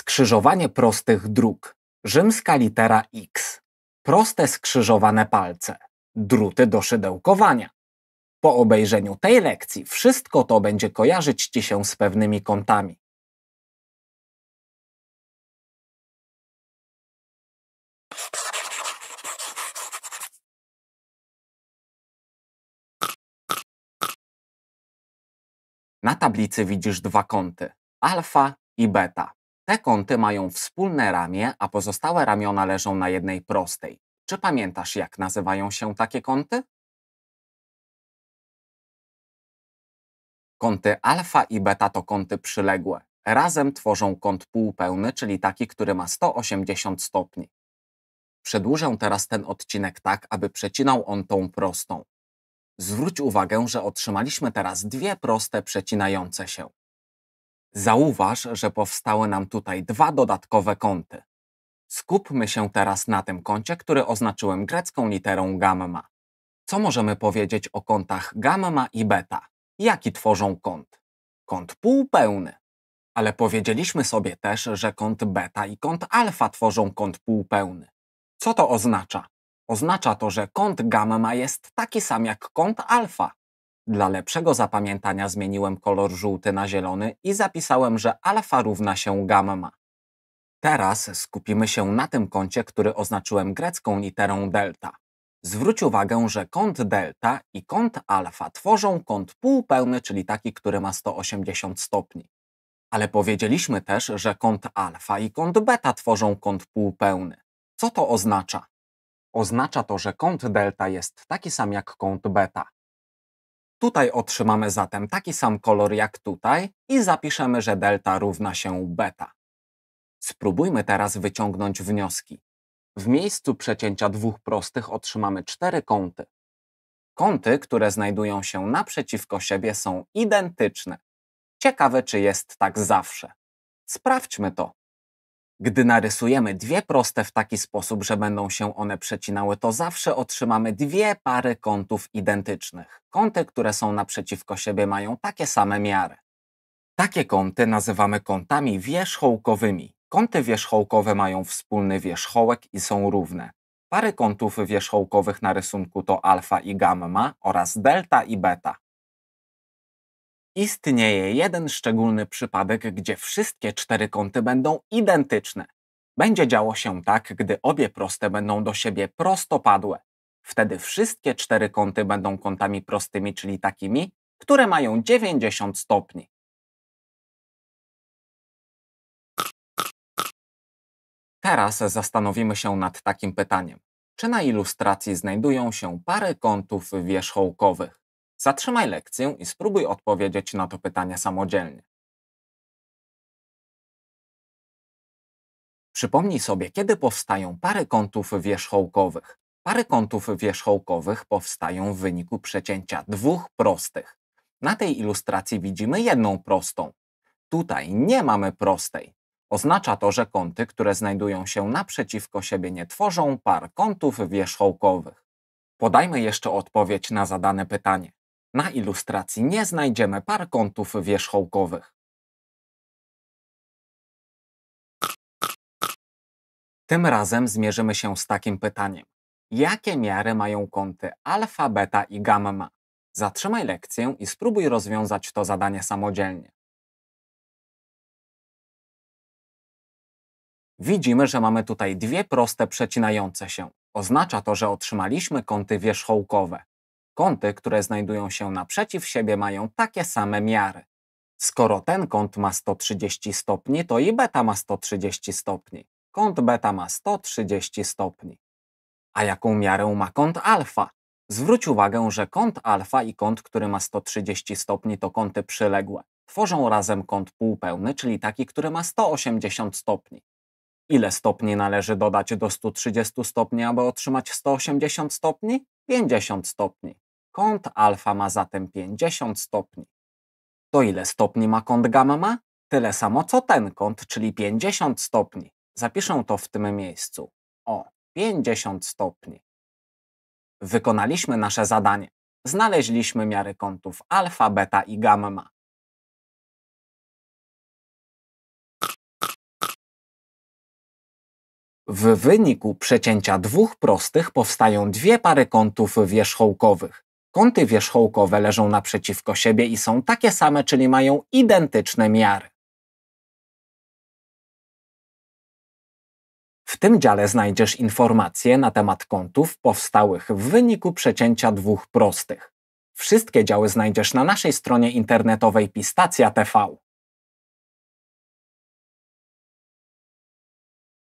Skrzyżowanie prostych dróg. Rzymska litera X. Proste skrzyżowane palce. Druty do szydełkowania. Po obejrzeniu tej lekcji wszystko to będzie kojarzyć Ci się z pewnymi kątami. Na tablicy widzisz dwa kąty, alfa i beta. Te kąty mają wspólne ramię, a pozostałe ramiona leżą na jednej prostej. Czy pamiętasz, jak nazywają się takie kąty? Kąty alfa i beta to kąty przyległe. Razem tworzą kąt półpełny, czyli taki, który ma 180 stopni. Przedłużę teraz ten odcinek tak, aby przecinał on tą prostą. Zwróć uwagę, że otrzymaliśmy teraz dwie proste przecinające się. Zauważ, że powstały nam tutaj dwa dodatkowe kąty. Skupmy się teraz na tym kącie, który oznaczyłem grecką literą gamma. Co możemy powiedzieć o kątach gamma i beta? Jaki tworzą kąt? Kąt półpełny. Ale powiedzieliśmy sobie też, że kąt beta i kąt alfa tworzą kąt półpełny. Co to oznacza? Oznacza to, że kąt gamma jest taki sam jak kąt alfa. Dla lepszego zapamiętania zmieniłem kolor żółty na zielony i zapisałem, że alfa równa się gamma. Teraz skupimy się na tym kącie, który oznaczyłem grecką literą delta. Zwróć uwagę, że kąt delta i kąt alfa tworzą kąt półpełny, czyli taki, który ma 180 stopni. Ale powiedzieliśmy też, że kąt alfa i kąt beta tworzą kąt półpełny. Co to oznacza? Oznacza to, że kąt delta jest taki sam jak kąt beta. Tutaj otrzymamy zatem taki sam kolor jak tutaj i zapiszemy, że delta równa się beta. Spróbujmy teraz wyciągnąć wnioski. W miejscu przecięcia dwóch prostych otrzymamy cztery kąty. Kąty, które znajdują się naprzeciwko siebie są identyczne. Ciekawe, czy jest tak zawsze. Sprawdźmy to. Gdy narysujemy dwie proste w taki sposób, że będą się one przecinały, to zawsze otrzymamy dwie pary kątów identycznych. Kąty, które są naprzeciwko siebie, mają takie same miary. Takie kąty nazywamy kątami wierzchołkowymi. Kąty wierzchołkowe mają wspólny wierzchołek i są równe. Pary kątów wierzchołkowych na rysunku to alfa i gamma oraz delta i beta. Istnieje jeden szczególny przypadek, gdzie wszystkie cztery kąty będą identyczne. Będzie działo się tak, gdy obie proste będą do siebie prostopadłe. Wtedy wszystkie cztery kąty będą kątami prostymi, czyli takimi, które mają 90 stopni. Teraz zastanowimy się nad takim pytaniem. Czy na ilustracji znajdują się pary kątów wierzchołkowych? Zatrzymaj lekcję i spróbuj odpowiedzieć na to pytanie samodzielnie. Przypomnij sobie, kiedy powstają pary kątów wierzchołkowych. Pary kątów wierzchołkowych powstają w wyniku przecięcia dwóch prostych. Na tej ilustracji widzimy jedną prostą. Tutaj nie mamy prostej. Oznacza to, że kąty, które znajdują się naprzeciwko siebie nie tworzą par kątów wierzchołkowych. Podajmy jeszcze odpowiedź na zadane pytanie. Na ilustracji nie znajdziemy par kątów wierzchołkowych. Tym razem zmierzymy się z takim pytaniem. Jakie miary mają kąty alfa, beta i gamma? Zatrzymaj lekcję i spróbuj rozwiązać to zadanie samodzielnie. Widzimy, że mamy tutaj dwie proste przecinające się. Oznacza to, że otrzymaliśmy kąty wierzchołkowe. Kąty, które znajdują się naprzeciw siebie mają takie same miary. Skoro ten kąt ma 130 stopni, to i beta ma 130 stopni. Kąt beta ma 130 stopni. A jaką miarę ma kąt alfa? Zwróć uwagę, że kąt alfa i kąt, który ma 130 stopni, to kąty przyległe. Tworzą razem kąt półpełny, czyli taki, który ma 180 stopni. Ile stopni należy dodać do 130 stopni, aby otrzymać 180 stopni? 50 stopni. Kąt alfa ma zatem 50 stopni. To ile stopni ma kąt gamma? Ma? Tyle samo co ten kąt, czyli 50 stopni. Zapiszę to w tym miejscu. O, 50 stopni. Wykonaliśmy nasze zadanie. Znaleźliśmy miary kątów alfa, beta i gamma. W wyniku przecięcia dwóch prostych powstają dwie pary kątów wierzchołkowych. Kąty wierzchołkowe leżą naprzeciwko siebie i są takie same, czyli mają identyczne miary. W tym dziale znajdziesz informacje na temat kątów powstałych w wyniku przecięcia dwóch prostych. Wszystkie działy znajdziesz na naszej stronie internetowej Pistacja TV.